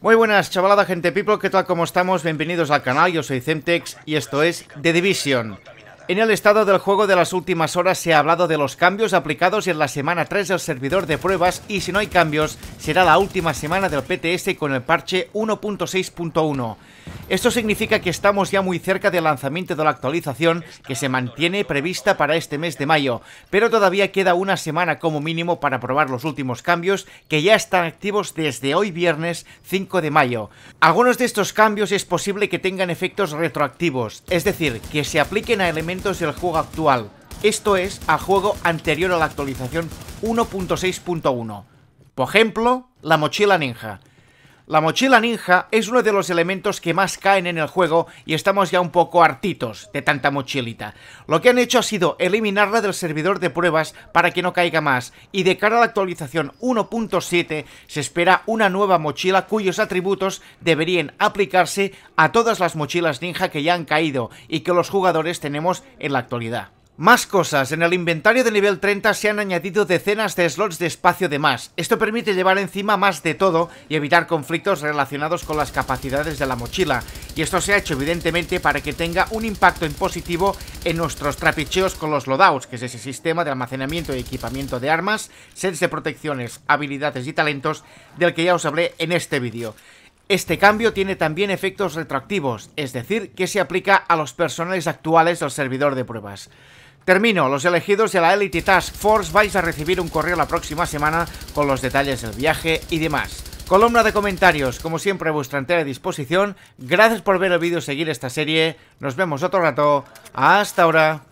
Muy buenas chavalada, gente people, ¿qué tal? ¿Cómo estamos? Bienvenidos al canal, yo soy Zemtex y esto es The Division. En el estado del juego de las últimas horas se ha hablado de los cambios aplicados en la semana 3 del servidor de pruebas y si no hay cambios será la última semana del PTS con el parche 1.6.1. Esto significa que estamos ya muy cerca del lanzamiento de la actualización que se mantiene prevista para este mes de mayo, pero todavía queda una semana como mínimo para probar los últimos cambios que ya están activos desde hoy viernes 5 de mayo. Algunos de estos cambios es posible que tengan efectos retroactivos, es decir, que se apliquen a elementos del juego actual, esto es, a juego anterior a la actualización 1.6.1. Por ejemplo, la mochila ninja. La mochila ninja es uno de los elementos que más caen en el juego y estamos ya un poco hartitos de tanta mochilita. Lo que han hecho ha sido eliminarla del servidor de pruebas para que no caiga más y de cara a la actualización 1.7 se espera una nueva mochila cuyos atributos deberían aplicarse a todas las mochilas ninja que ya han caído y que los jugadores tenemos en la actualidad. Más cosas, en el inventario de nivel 30 se han añadido decenas de slots de espacio de más. Esto permite llevar encima más de todo y evitar conflictos relacionados con las capacidades de la mochila. Y esto se ha hecho evidentemente para que tenga un impacto en positivo en nuestros trapicheos con los loadouts, que es ese sistema de almacenamiento y equipamiento de armas, sets de protecciones, habilidades y talentos del que ya os hablé en este vídeo. Este cambio tiene también efectos retroactivos, es decir, que se aplica a los personales actuales del servidor de pruebas. Termino. Los elegidos de la Elite Task Force vais a recibir un correo la próxima semana con los detalles del viaje y demás. Columna de comentarios, como siempre a vuestra entera disposición. Gracias por ver el vídeo y seguir esta serie. Nos vemos otro rato. Hasta ahora.